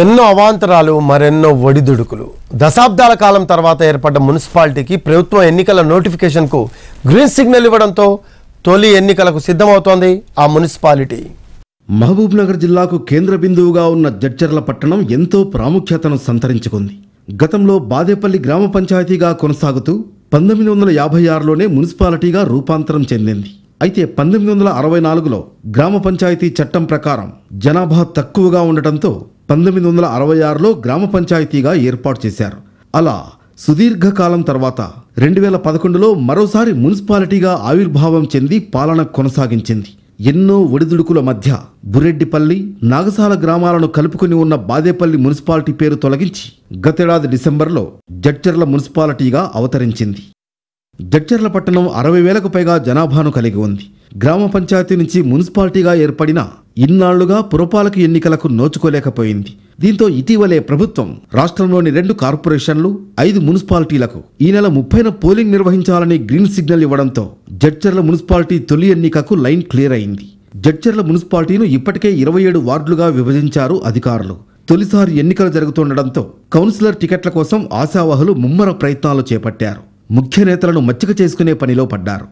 ఎన్నో అవాంతరాలు మరెన్నో ఒడిదుడుకులు దశాబ్దాల కాలం తర్వాత ఏర్పడ్డ మున్సిపాలిటీకి ప్రభుత్వం ఎన్నికల నోటిఫికేషన్కు గ్రీన్ సిగ్నల్ ఇవ్వడంతో తొలి ఎన్నికలకు సిద్ధమవుతోంది ఆ మున్సిపాలిటీ మహబూబ్నగర్ జిల్లాకు కేంద్ర బిందువుగా ఉన్న జడ్చర్ల పట్టణం ఎంతో ప్రాముఖ్యతను సంతరించుకుంది గతంలో బాదేపల్లి గ్రామ పంచాయతీగా కొనసాగుతూ పంతొమ్మిది వందల యాభై ఆరులోనే మున్సిపాలిటీగా రూపాంతరం చెందింది అయితే పంతొమ్మిది వందల అరవై నాలుగులో గ్రామ పంచాయతీ చట్టం ప్రకారం జనాభా తక్కువగా ఉండటంతో పంతొమ్మిది వందల అరవై ఆరులో గ్రామ పంచాయతీగా ఏర్పాటు చేశారు అలా సుదీర్ఘకాలం తర్వాత రెండు వేల పదకొండులో మరోసారి మున్సిపాలిటీగా ఆవిర్భావం చెంది పాలన కొనసాగించింది ఎన్నో ఒడిదుడుకుల మధ్య బురెడ్డిపల్లి నాగసాల గ్రామాలను కలుపుకుని ఉన్న బాదేపల్లి మున్సిపాలిటీ పేరు తొలగించి గతేడాది డిసెంబర్లో జడ్చర్ల మున్సిపాలిటీగా అవతరించింది జడ్చర్ల పట్టణం అరవై వేలకు పైగా జనాభాను కలిగి ఉంది గ్రామ పంచాయతీ నుంచి మున్సిపాలిటీగా ఏర్పడిన ఇన్నాళ్లుగా పురపాలక ఎన్నికలకు నోచుకోలేకపోయింది దీంతో ఇటీవలే ప్రభుత్వం రాష్ట్రంలోని రెండు కార్పొరేషన్లు ఐదు మున్సిపాలిటీలకు ఈ నెల ముప్పైన పోలింగ్ నిర్వహించాలని గ్రీన్ సిగ్నల్ ఇవ్వడంతో జడ్చర్ల మున్సిపాలిటీ తొలి ఎన్నికకు లైన్ క్లియర్ అయింది జడ్చర్ల మున్సిపాలిటీను ఇప్పటికే ఇరవై ఏడు వార్డులుగా విభజించారు అధికారులు తొలిసారి ఎన్నికలు జరుగుతుండటంతో కౌన్సిలర్ టికెట్ల కోసం ఆశావాహులు ముమ్మర ప్రయత్నాలు చేపట్టారు ముఖ్య నేతలను మచ్చిక చేసుకునే పనిలో పడ్డారు